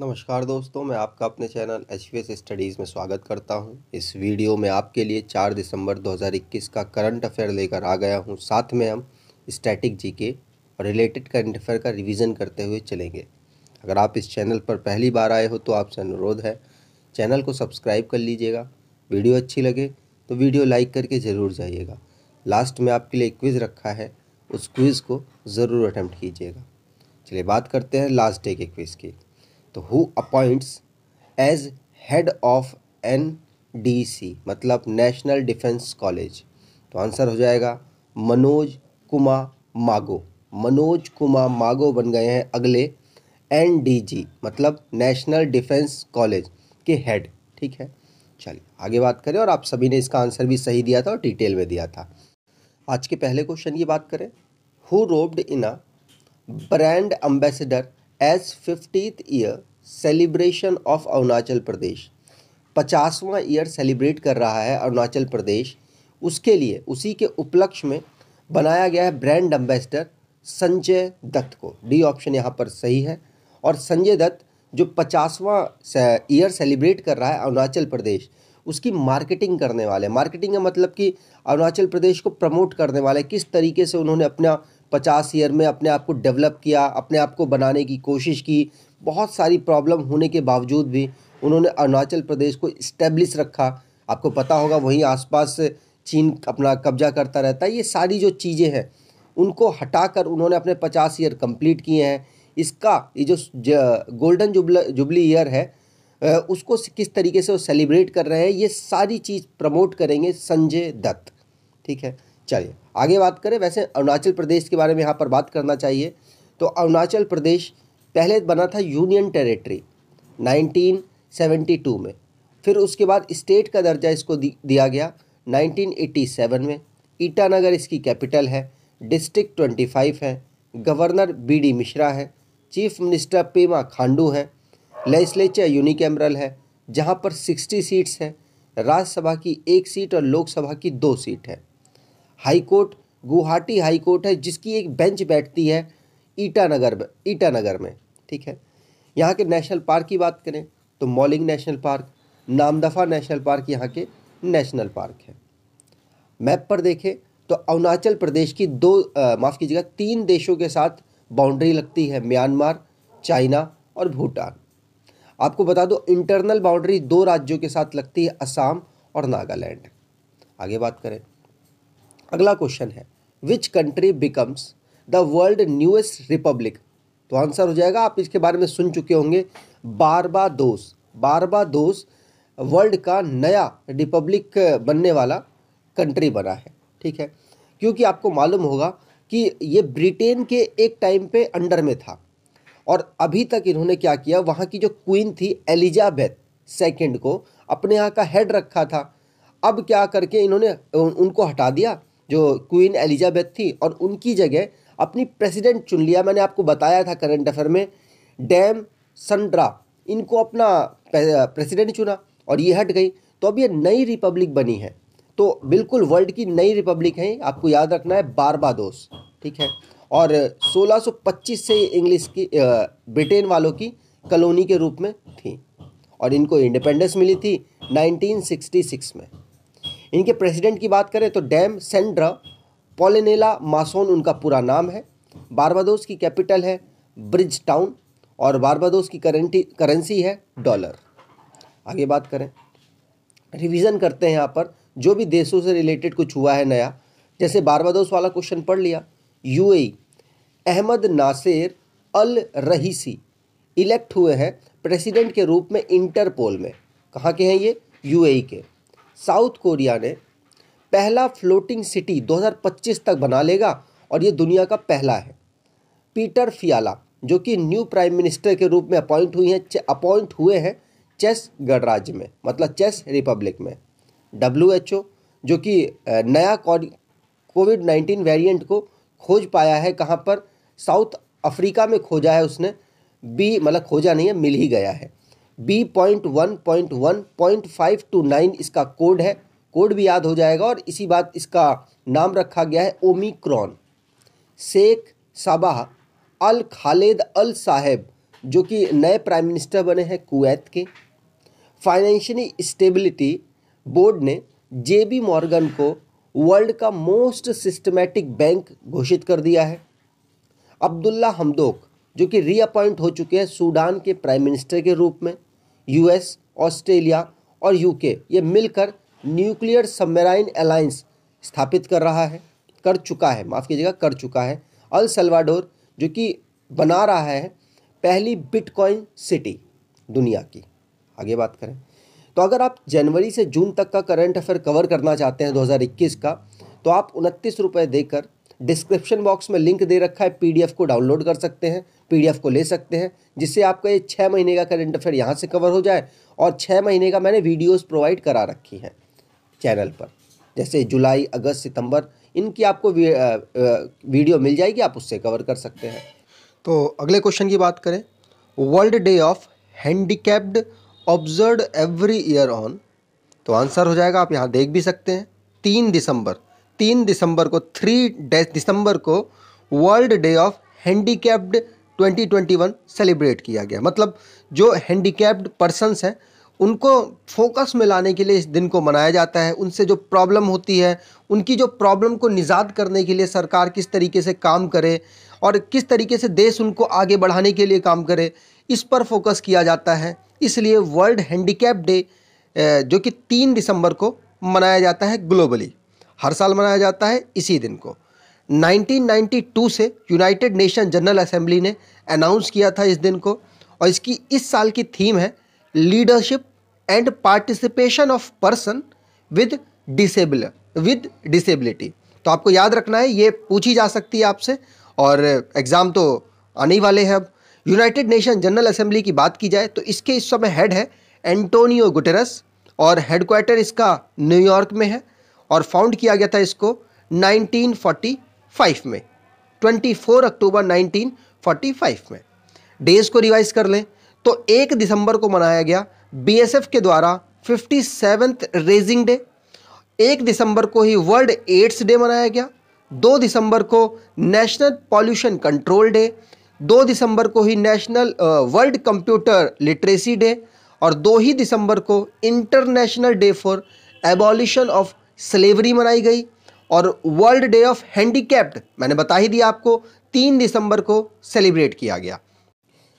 नमस्कार दोस्तों मैं आपका अपने चैनल एच स्टडीज़ में स्वागत करता हूं इस वीडियो में आपके लिए 4 दिसंबर 2021 का करंट अफेयर लेकर आ गया हूं साथ में हम स्टैटिक जी के और रिलेटेड करंट अफेयर का रिवीजन करते हुए चलेंगे अगर आप इस चैनल पर पहली बार आए हो तो आपसे अनुरोध है चैनल को सब्सक्राइब कर लीजिएगा वीडियो अच्छी लगे तो वीडियो लाइक करके ज़रूर जाइएगा लास्ट में आपके लिए क्विज़ रखा है उस क्विज़ को ज़रूर अटैम्प्ट कीजिएगा चलिए बात करते हैं लास्ट डे के क्विज़ की तो who appoints as head of N D C मतलब नेशनल डिफेंस कॉलेज तो आंसर हो जाएगा मनोज कुमा मागो मनोज कुमा मागो बन गए हैं अगले एन डी जी मतलब नेशनल डिफेंस कॉलेज के हेड ठीक है चलिए आगे बात करें और आप सभी ने इसका आंसर भी सही दिया था और डिटेल में दिया था आज के पहले क्वेश्चन की बात करें who roped in a brand ambassador as fiftieth year celebration of Arunachal Pradesh पचासवां ईयर सेलिब्रेट कर रहा है अरुणाचल प्रदेश उसके लिए उसी के उपलक्ष्य में बनाया गया है ब्रांड एम्बेसडर संजय दत्त को डी ऑप्शन यहाँ पर सही है और संजय दत्त जो पचासवां ईयर सेलिब्रेट कर रहा है अरुणाचल प्रदेश उसकी मार्केटिंग करने वाले मार्केटिंग का मतलब कि अरुणाचल प्रदेश को प्रमोट करने वाले किस तरीके से उन्होंने अपना पचास ईयर में अपने आप को डेवलप किया अपने आप को बनाने की कोशिश की बहुत सारी प्रॉब्लम होने के बावजूद भी उन्होंने अरुणाचल प्रदेश को इस्टेब्लिश रखा आपको पता होगा वहीं आसपास चीन अपना कब्जा करता रहता है ये सारी जो चीज़ें हैं उनको हटाकर उन्होंने अपने पचास ईयर कंप्लीट किए हैं इसका ये जो गोल्डन जुबल जुबली ईयर है उसको किस तरीके से वो सेलिब्रेट कर रहे हैं ये सारी चीज़ प्रमोट करेंगे संजय दत्त ठीक है चलिए आगे बात करें वैसे अरुणाचल प्रदेश के बारे में यहाँ पर बात करना चाहिए तो अरुणाचल प्रदेश पहले बना था यूनियन टेरिटरी 1972 में फिर उसके बाद स्टेट का दर्जा इसको दिया गया 1987 में ईटानगर इसकी कैपिटल है डिस्ट्रिक्ट 25 है गवर्नर बी डी मिश्रा है चीफ मिनिस्टर पेमा खांडू हैं लेजिस्लेचर यूनिकैमरल है जहाँ पर सिक्सटी सीट्स हैं राज्यसभा की एक सीट और लोकसभा की दो सीट है high court Guwahati high court है जिसकी एक बेंच बैठती है ईटानगर ईटानगर में ठीक है यहाँ के नेशनल पार्क की बात करें तो Mouling national park Namdapha national park यहाँ के नेशनल पार्क है मैप पर देखें तो अरुणाचल प्रदेश की दो माफ़ कीजिएगा तीन देशों के साथ बाउंड्री लगती है म्यांमार चाइना और भूटान आपको बता दो इंटरनल बाउंड्री दो राज्यों के साथ लगती है असम और नागालैंड आगे बात करें अगला क्वेश्चन है which country becomes the world newest republic तो आंसर हो जाएगा आप इसके बारे में सुन चुके होंगे बारबा बारबा दोस वर्ल्ड का नया रिपब्लिक बनने वाला कंट्री बना है ठीक है क्योंकि आपको मालूम होगा कि ये ब्रिटेन के एक टाइम पे अंडर में था और अभी तक इन्होंने क्या किया वहाँ की जो क्वीन थी एलिजाबेथ सेकेंड को अपने यहाँ का हेड रखा था अब क्या करके इन्होंने उनको हटा दिया जो क्वीन एलिजाबेथ थी और उनकी जगह अपनी प्रेसिडेंट चुन लिया मैंने आपको बताया था करंट अफेयर में डैम संड्रा इनको अपना प्रेसिडेंट चुना और ये हट गई तो अब ये नई रिपब्लिक बनी है तो बिल्कुल वर्ल्ड की नई रिपब्लिक है आपको याद रखना है बारबादोस ठीक है और 1625 से इंग्लिश की ब्रिटेन वालों की कॉलोनी के रूप में थी और इनको इंडिपेंडेंस मिली थी 1966 में इनके प्रेसिडेंट की बात करें तो डैम सेंड्रा पोलिनेला मासोन उनका पूरा नाम है बारबादोस की कैपिटल है ब्रिज टाउन और बारबादोस की करेंटी करेंसी है डॉलर आगे बात करें रिवीजन करते हैं यहाँ पर जो भी देशों से रिलेटेड कुछ हुआ है नया जैसे बारबादोस वाला क्वेश्चन पढ़ लिया UAE Ahmed Nasser Al Raisi elect हुए हैं प्रेसिडेंट के रूप में इंटरपोल में कहाँ के हैं ये यूएई के साउथ कोरिया ने पहला फ्लोटिंग सिटी 2025 तक बना लेगा और ये दुनिया का पहला है पीटर फियाला जो कि न्यू प्राइम मिनिस्टर के रूप में अपॉइंट हुई हैं अपॉइंट हुए हैं चेस गणराज्य में मतलब चेस रिपब्लिक में डब्ल्यू एच ओ जो कि नया कोविड नाइन्टीन वेरिएंट को खोज पाया है कहाँ पर साउथ अफ्रीका में खोजा है उसने बी मतलब खोजा नहीं है मिल ही गया है B point one point one point five two nine इसका कोड है कोड भी याद हो जाएगा और इसी बात इसका नाम रखा गया है Omicron Sheikh Sabah Al Khalid Al Sabah जो कि नए प्राइम मिनिस्टर बने हैं कुवैत के फाइनेंशियली स्टेबिलिटी बोर्ड ने जे बी मॉर्गन को वर्ल्ड का मोस्ट सिस्टमेटिक बैंक घोषित कर दिया है अब्दुल्ला हमदोक जो कि रीअपॉइंट हो चुके हैं सूडान के प्राइम मिनिस्टर के रूप में यूएस ऑस्ट्रेलिया और यूके ये मिलकर न्यूक्लियर सबमेराइन अलायंस स्थापित कर रहा है कर चुका है माफ़ कीजिएगा कर चुका है अल सलवाडोर जो कि बना रहा है पहली बिटकॉइन सिटी दुनिया की आगे बात करें तो अगर आप जनवरी से जून तक का करंट अफेयर कवर करना चाहते हैं 2021 का तो आप उनतीस रुपये देकर डिस्क्रिप्शन बॉक्स में लिंक दे रखा है पीडीएफ को डाउनलोड कर सकते हैं पीडीएफ को ले सकते हैं जिससे आपका ये छः महीने का करंट अफेयर यहाँ से कवर हो जाए और छः महीने का मैंने वीडियोस प्रोवाइड करा रखी हैं चैनल पर जैसे जुलाई अगस्त सितंबर इनकी आपको वीडियो मिल जाएगी आप उससे कवर कर सकते हैं तो अगले क्वेश्चन की बात करें world day of handicapped observe every year on तो आंसर हो जाएगा आप यहाँ देख भी सकते हैं तीन दिसंबर तीन दिसंबर को थ्री दिसंबर को world day of handicapped 2021 celebrate किया गया मतलब जो हैंडीकैप्ड पर्सनस हैं उनको फोकस में लाने के लिए इस दिन को मनाया जाता है उनसे जो प्रॉब्लम होती है उनकी जो प्रॉब्लम को निजात करने के लिए सरकार किस तरीके से काम करे और किस तरीके से देश उनको आगे बढ़ाने के लिए काम करे इस पर फोकस किया जाता है इसलिए वर्ल्ड हैंडीकैप डे जो कि तीन दिसंबर को मनाया जाता है ग्लोबली हर साल मनाया जाता है इसी दिन को 1992 से यूनाइटेड नेशन जनरल असेंबली ने अनाउंस किया था इस दिन को और इसकी इस साल की थीम है leadership and participation of person with disable with disability तो आपको याद रखना है ये पूछी जा सकती है आपसे और एग्ज़ाम तो आने ही वाले हैं अब यूनाइटेड नेशन जनरल असेंबली की बात की जाए तो इसके इस समय हेड है एंटोनियो गुटेरस और हेडक्वार्टर इसका न्यूयॉर्क में है और फाउंड किया गया था इसको 1945 में 24 अक्टूबर 1945 में डेज को रिवाइज कर लें तो एक दिसंबर को मनाया गया बीएसएफ के द्वारा फिफ्टी सेवन्थ रेजिंग डे एक दिसंबर को ही वर्ल्ड एड्स डे मनाया गया दो दिसंबर को नेशनल पॉल्यूशन कंट्रोल डे दो दिसंबर को ही national world computer literacy day और दो ही दिसंबर को international day for abolition of slavery मनाई गई और वर्ल्ड डे ऑफ हैंडीकैप्ड मैंने बता ही दिया आपको तीन दिसंबर को सेलिब्रेट किया गया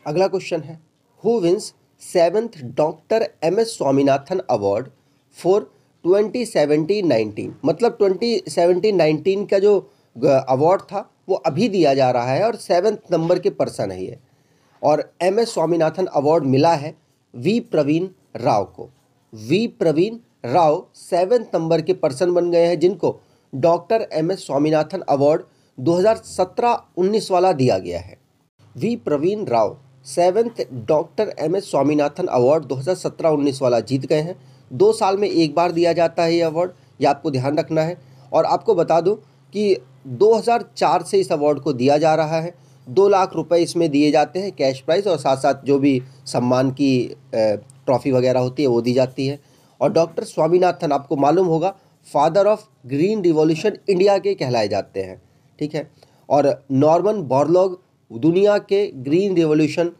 अगला क्वेश्चन है who wins seventh doctor M S Swaminathan award for 2017-19 मतलब 2017-19 का जो अवार्ड था वो अभी दिया जा रहा है और सेवेंथ नंबर के पर्सन ही है और एम एस स्वामीनाथन अवार्ड मिला है वी प्रवीण राव को V Praveen Rao seventh number के पर्सन बन गए हैं जिनको doctor M S Swaminathan award 2017-19 वाला दिया गया है V Praveen Rao seventh doctor M S Swaminathan award 2017-19 वाला जीत गए हैं दो साल में एक बार दिया जाता है ये अवार्ड ये आपको ध्यान रखना है और आपको बता दूं कि 2004 से इस अवार्ड को दिया जा रहा है दो लाख रुपए इसमें दिए जाते हैं कैश प्राइज़ और साथ साथ जो भी सम्मान की ट्रॉफ़ी वगैरह होती है वो दी जाती है और डॉक्टर स्वामीनाथन आपको मालूम होगा father of green revolution India के कहलाए जाते हैं ठीक है और नॉर्मन बॉर्लॉग दुनिया के ग्रीन रिवॉल्यूशन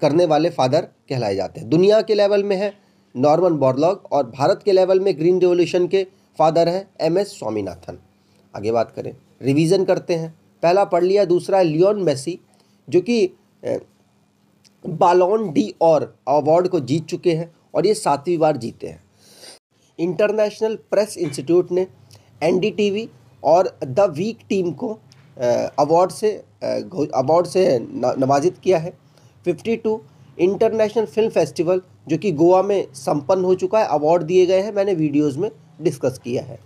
करने वाले फादर कहलाए जाते हैं दुनिया के लेवल में है नॉर्मन बॉर्लॉग और भारत के लेवल में ग्रीन रिवॉल्यूशन के फादर हैं एम एस स्वामीनाथन आगे बात करें रिवीजन करते हैं पहला पढ़ लिया दूसरा है लियोन मेसी जो कि बालोन डी और अवार्ड को जीत चुके हैं और ये सातवीं बार जीते हैं इंटरनेशनल प्रेस इंस्टीट्यूट ने एन और द वीक टीम को अवार्ड से अवार्ड से नवाजित किया है 52 इंटरनेशनल फिल्म फेस्टिवल जो कि गोवा में संपन्न हो चुका है अवार्ड दिए गए हैं मैंने वीडियोस में डिस्कस किया है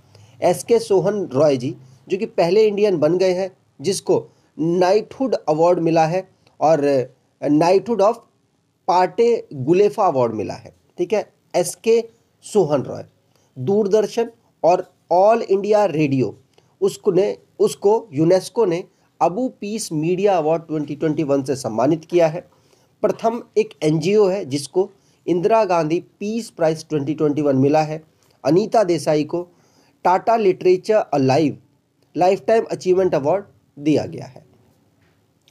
एस के सोहन रॉय जी जो कि पहले इंडियन बन गए हैं जिसको नाइटहुड अवार्ड मिला है और knighthood of Parte Guelfa award मिला है ठीक है एस के सोहन रॉय दूरदर्शन और ऑल इंडिया रेडियो उसको ने उसको यूनेस्को ने अबू पीस मीडिया अवार्ड 2021 से सम्मानित किया है प्रथम एक एनजीओ है जिसको इंदिरा गांधी पीस प्राइज 2021 मिला है अनीता देसाई को Tata literature alive lifetime achievement award दिया गया है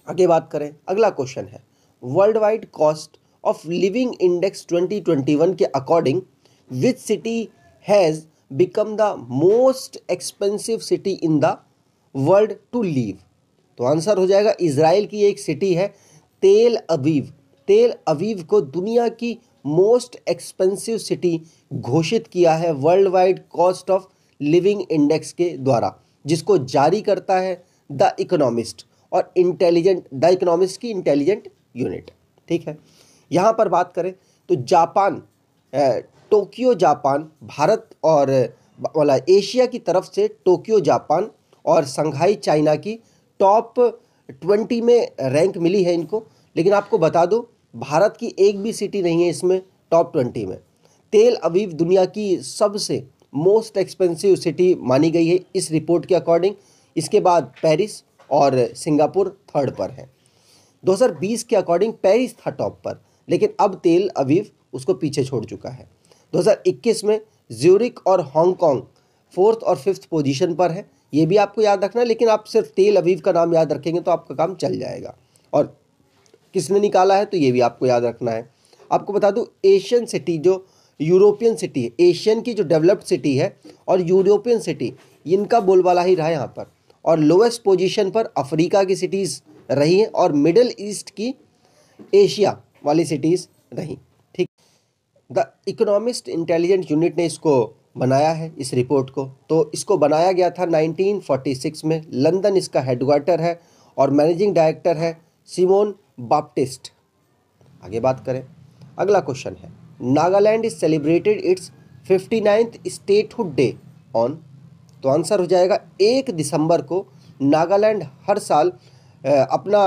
आगे बात करें अगला क्वेश्चन है world wide cost of living index 2021 के according which city has become the most expensive city in the world to live तो आंसर हो जाएगा इसराइल की एक सिटी है तेल अवीव तेल अवीव को दुनिया की मोस्ट एक्सपेंसिव सिटी घोषित किया है world wide cost of living index के द्वारा जिसको जारी करता है द इकोनॉमिस्ट और इंटेलिजेंट द इकोनॉमिस्ट की इंटेलिजेंट यूनिट ठीक है यहाँ पर बात करें तो जापान टोक्यो जापान भारत और वाला एशिया की तरफ से टोक्यो जापान और संघाई चाइना की टॉप ट्वेंटी में रैंक मिली है इनको लेकिन आपको बता दो भारत की एक भी सिटी नहीं है इसमें टॉप ट्वेंटी में तेल अवीव दुनिया की सबसे मोस्ट एक्सपेंसिव सिटी मानी गई है इस रिपोर्ट के अकॉर्डिंग इसके बाद पेरिस और सिंगापुर थर्ड पर है 2020 के अकॉर्डिंग पेरिस था टॉप पर लेकिन अब तेल अवीव उसको पीछे छोड़ चुका है 2021 में ज्यूरिक और हांगकांग फोर्थ और फिफ्थ पोजीशन पर है ये भी आपको याद रखना है लेकिन आप सिर्फ तेल अवीव का नाम याद रखेंगे तो आपका काम चल जाएगा और किसने निकाला है तो ये भी आपको याद रखना है आपको बता दूँ एशियन सिटी जो यूरोपियन सिटी है एशियन की जो डेवलप्ड सिटी है और यूरोपियन सिटी इनका बोलबाला ही रहा है यहाँ पर और लोएस्ट पोजीशन पर अफ्रीका की सिटीज़ रही हैं और मिडल ईस्ट की एशिया वाली सिटीज़ रहीं ठीक द इकोनॉमिस्ट इंटेलिजेंट यूनिट ने इसको बनाया है इस रिपोर्ट को तो इसको बनाया गया था 1946 में लंदन इसका हेडक्वार्टर है और मैनेजिंग डायरेक्टर है सिमोन बाप्टिस्ट आगे बात करें अगला क्वेश्चन है Nagaland is celebrated its fifty ninth statehood day on तो आंसर हो जाएगा एक दिसंबर को नागालैंड हर साल अपना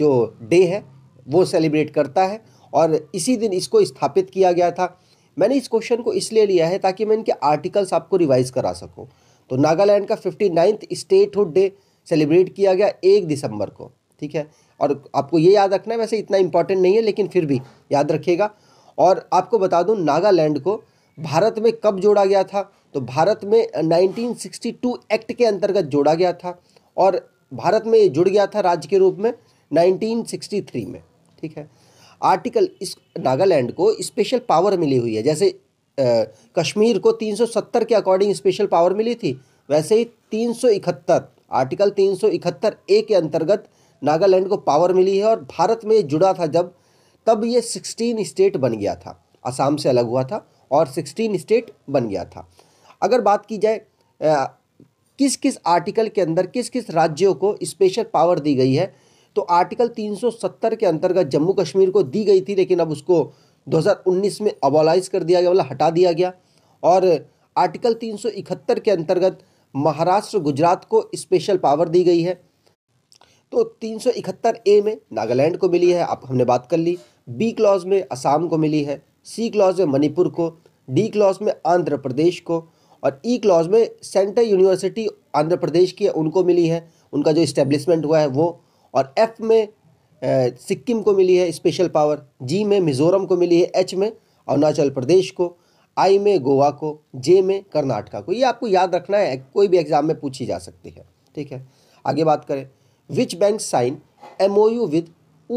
जो डे है वो सेलिब्रेट करता है और इसी दिन इसको स्थापित किया गया था मैंने इस क्वेश्चन को इसलिए लिया है ताकि मैं इनके आर्टिकल्स आपको रिवाइज करा सकूं तो नागालैंड का fifty ninth statehood day celebrate किया गया एक दिसंबर को ठीक है और आपको ये याद रखना है वैसे इतना इंपॉर्टेंट नहीं है लेकिन फिर भी याद रखिएगा और आपको बता दूँ नागालैंड को भारत में कब जोड़ा गया था तो भारत में 1962 एक्ट के अंतर्गत जोड़ा गया था और भारत में ये जुड़ गया था राज्य के रूप में 1963 में ठीक है आर्टिकल इस नागालैंड को स्पेशल पावर मिली हुई है जैसे आ, कश्मीर को 370 के अकॉर्डिंग स्पेशल पावर मिली थी वैसे ही 371 आर्टिकल 371 ए के अंतर्गत नागालैंड को पावर मिली है और भारत में जुड़ा था जब तब ये 16 स्टेट बन गया था असम से अलग हुआ था और 16 स्टेट बन गया था अगर बात की जाए आ, किस किस आर्टिकल के अंदर किस किस राज्यों को स्पेशल पावर दी गई है तो आर्टिकल 370 के अंतर्गत जम्मू कश्मीर को दी गई थी लेकिन अब उसको 2019 में अबोलाइज कर दिया गया मतलब हटा दिया गया और आर्टिकल 371 के अंतर्गत महाराष्ट्र गुजरात को स्पेशल पावर दी गई है तो 371 ए में नागालैंड को मिली है आप हमने बात कर ली बी क्लॉज में असम को मिली है सी क्लॉज में मणिपुर को डी क्लॉज में आंध्र प्रदेश को और ई e क्लॉज में सेंट्रल यूनिवर्सिटी आंध्र प्रदेश की उनको मिली है उनका जो इस्टेब्लिशमेंट हुआ है वो और एफ में सिक्किम को मिली है स्पेशल पावर जी में मिज़ोरम को मिली है एच में अरुणाचल प्रदेश को आई में गोवा को जे में कर्नाटका को ये आपको याद रखना है कोई भी एग्ज़ाम में पूछी जा सकती है ठीक है आगे बात करें which bank sign M O U with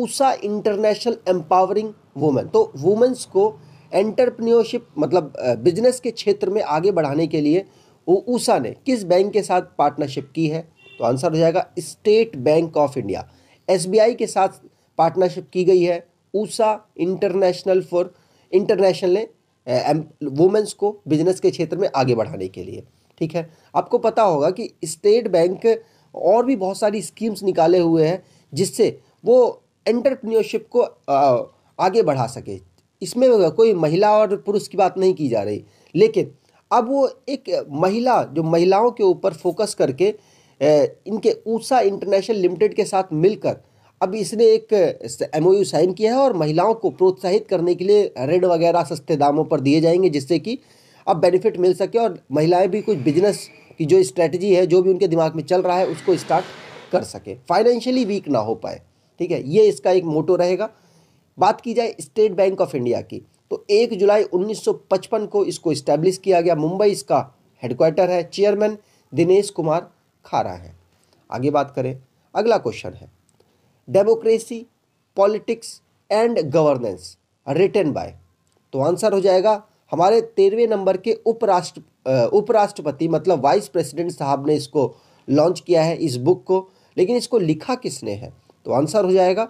Usha international empowering women तो वुमेंस को एंटरप्रन्योरशिप मतलब बिजनेस के क्षेत्र में आगे बढ़ाने के लिए ऊषा ने किस बैंक के साथ पार्टनरशिप की है तो आंसर हो जाएगा State Bank of India SBI के साथ पार्टनरशिप की गई है Usha international for international women's को बिजनेस के क्षेत्र में आगे बढ़ाने के लिए ठीक है आपको पता होगा कि स्टेट बैंक और भी बहुत सारी स्कीम्स निकाले हुए हैं जिससे वो एंटरप्रेन्योरशिप को आगे बढ़ा सके इसमें कोई महिला और पुरुष की बात नहीं की जा रही लेकिन अब वो एक महिला जो महिलाओं के ऊपर फोकस करके इनके ऊषा इंटरनेशनल लिमिटेड के साथ मिलकर अब इसने एक एम साइन किया है और महिलाओं को प्रोत्साहित करने के लिए ऋण वगैरह सस्ते दामों पर दिए जाएंगे जिससे कि अब बेनिफिट मिल सके और महिलाएं भी कुछ बिजनेस की जो स्ट्रेटजी है जो भी उनके दिमाग में चल रहा है उसको स्टार्ट कर सके फाइनेंशियली वीक ना हो पाए ठीक है ये इसका एक मोटो रहेगा बात की जाए स्टेट बैंक ऑफ इंडिया की तो एक जुलाई 1955 को इसको इस्टेब्लिश किया गया मुंबई इसका हेडक्वार्टर है चेयरमैन दिनेश कुमार खा रहा है आगे बात करें अगला क्वेश्चन है democracy politics and governance written by तो आंसर हो जाएगा हमारे तेरहवें नंबर के उपराष्ट्र उपराष्ट्रपति मतलब वाइस प्रेसिडेंट साहब ने इसको लॉन्च किया है इस बुक को लेकिन इसको लिखा किसने है तो आंसर हो जाएगा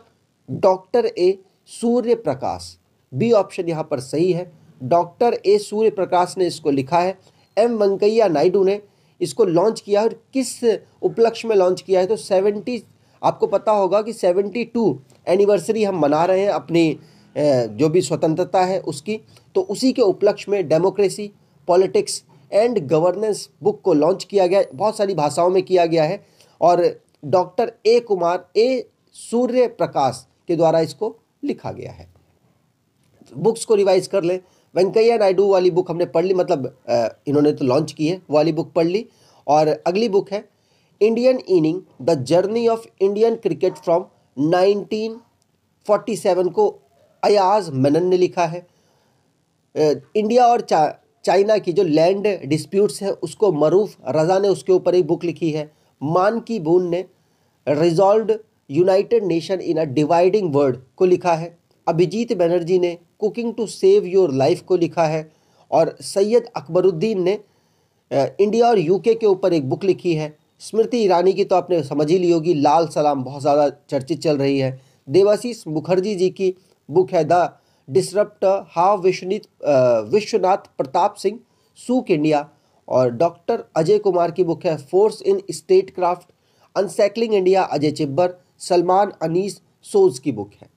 doctor A Surya Prakash B option यहाँ पर सही है डॉक्टर ए सूर्य प्रकाश ने इसको लिखा है एम वेंकैया नायडू ने इसको लॉन्च किया और किस उपलक्ष्य में लॉन्च किया है तो सेवेंटी आपको पता होगा कि सेवेंटी टू एनिवर्सरी हम मना रहे हैं अपनी जो भी स्वतंत्रता है उसकी तो उसी के उपलक्ष्य में democracy politics and governance book को लॉन्च किया गया बहुत सारी भाषाओं में किया गया है और डॉक्टर ए कुमार ए सूर्य प्रकाश के द्वारा इसको लिखा गया है बुक्स को रिवाइज कर लें वेंकैया नायडू वाली बुक हमने पढ़ ली मतलब इन्होंने तो लॉन्च की है वाली बुक पढ़ ली और अगली बुक है Indian innings the journey of Indian cricket from 1947 को अयाज मेनन ने लिखा है इंडिया और चा चाइना की जो लैंड डिस्प्यूट्स है उसको मरूफ रजा ने उसके ऊपर एक बुक लिखी है मान की बून ने resolve united nation in a dividing world को लिखा है अभिजीत बनर्जी ने cooking to save your life को लिखा है और सैयद अकबरुद्दीन ने इंडिया और यूके के ऊपर एक बुक लिखी है स्मृति ईरानी की तो आपने समझ ही ली होगी लाल सलाम बहुत ज़्यादा चर्चित चल रही है देवाशीष मुखर्जी जी की बुक है the disrupt how Vishwanit Vishwanath Pratap Singh shook India और डॉक्टर अजय कुमार की बुक है force in statecraft unshackling India Ajay Chhibber Salman Anees Soz की बुक है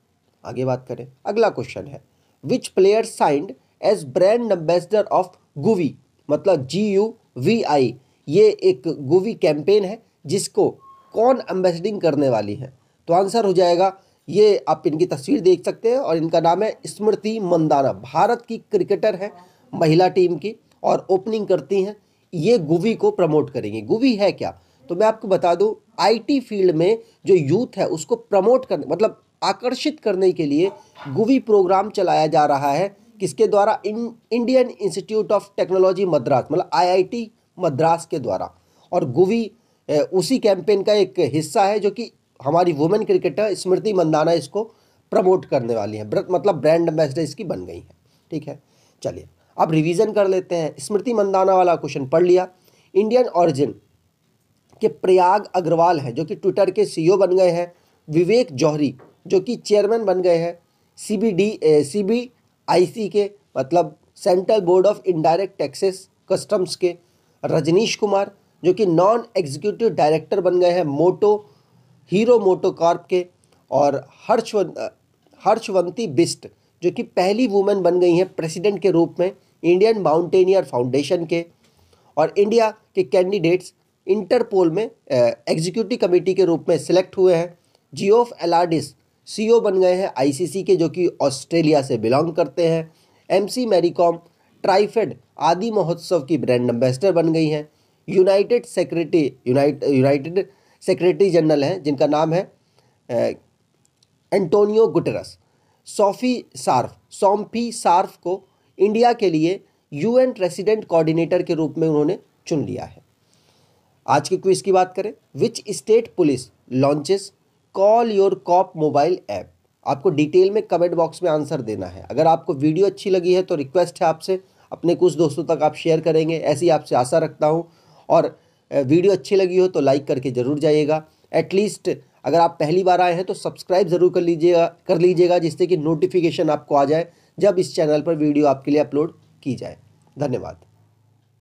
आगे बात करें अगला क्वेश्चन है which player signed as brand ambassador of GUVI मतलब जी यू वी आई ये एक गुवी कैंपेन है जिसको कौन एम्बेसडिंग करने वाली है तो आंसर हो जाएगा ये आप इनकी तस्वीर देख सकते हैं और इनका नाम है स्मृति मंदाना भारत की क्रिकेटर है महिला टीम की और ओपनिंग करती हैं ये गुवी को प्रमोट करेंगे गुवी है क्या तो मैं आपको बता दूं आईटी फील्ड में जो यूथ है उसको प्रमोट करने मतलब आकर्षित करने के लिए गुवी प्रोग्राम चलाया जा रहा है किसके द्वारा in Indian Institute of Technology Madras मतलब आईआईटी मद्रास के द्वारा और गुवी उसी कैंपेन का एक हिस्सा है जो कि हमारी वुमेन क्रिकेटर स्मृति मंदाना इसको प्रमोट करने वाली है मतलब ब्रांड एम्बेसडर इसकी बन गई है ठीक है चलिए अब रिवीजन कर लेते हैं स्मृति मंदाना वाला क्वेश्चन पढ़ लिया इंडियन ऑरिजिन के प्रयाग अग्रवाल हैं जो कि ट्विटर के सीईओ e बन गए हैं विवेक जौहरी जो कि चेयरमैन बन गए हैं C B D C B I C के मतलब central board of indirect taxes customs के रजनीश कुमार जो कि नॉन एग्जीक्यूटिव डायरेक्टर बन गए हैं मोटो हीरो मोटो कॉर्प के और हर्षवन हर्षवंती बिस्ट जो कि पहली वुमेन बन गई हैं प्रेसिडेंट के रूप में इंडियन माउंटेनियर फाउंडेशन के और इंडिया के कैंडिडेट्स इंटरपोल में एग्जीक्यूटिव कमेटी के रूप में सिलेक्ट हुए हैं जियोफ एलार्डिस सीईओ बन गए हैं आईसीसी के जो कि ऑस्ट्रेलिया से बिलोंग करते हैं एमसी मैरीकॉम ट्राइफेड आदि महोत्सव की ब्रांड एम्बेसडर बन गई हैं united secretary united secretary general हैं जिनका नाम है एंटोनियो गुटरस सोफी सार्फ सोम्फी सार्फ को इंडिया के लिए यूएन रेसिडेंट कोऑर्डिनेटर के रूप में उन्होंने चुन लिया है आज के क्विज की बात करें which state police launches call your cop mobile app आपको डिटेल में कमेंट बॉक्स में आंसर देना है अगर आपको वीडियो अच्छी लगी है तो रिक्वेस्ट है आपसे अपने कुछ दोस्तों तक आप शेयर करेंगे ऐसी आपसे आशा रखता हूँ और वीडियो अच्छी लगी हो तो लाइक करके ज़रूर जाइएगा एटलीस्ट अगर आप पहली बार आए हैं तो सब्सक्राइब ज़रूर कर लीजिएगा कर लीजिएगा जिससे कि नोटिफिकेशन आपको आ जाए जब इस चैनल पर वीडियो आपके लिए अपलोड की जाए धन्यवाद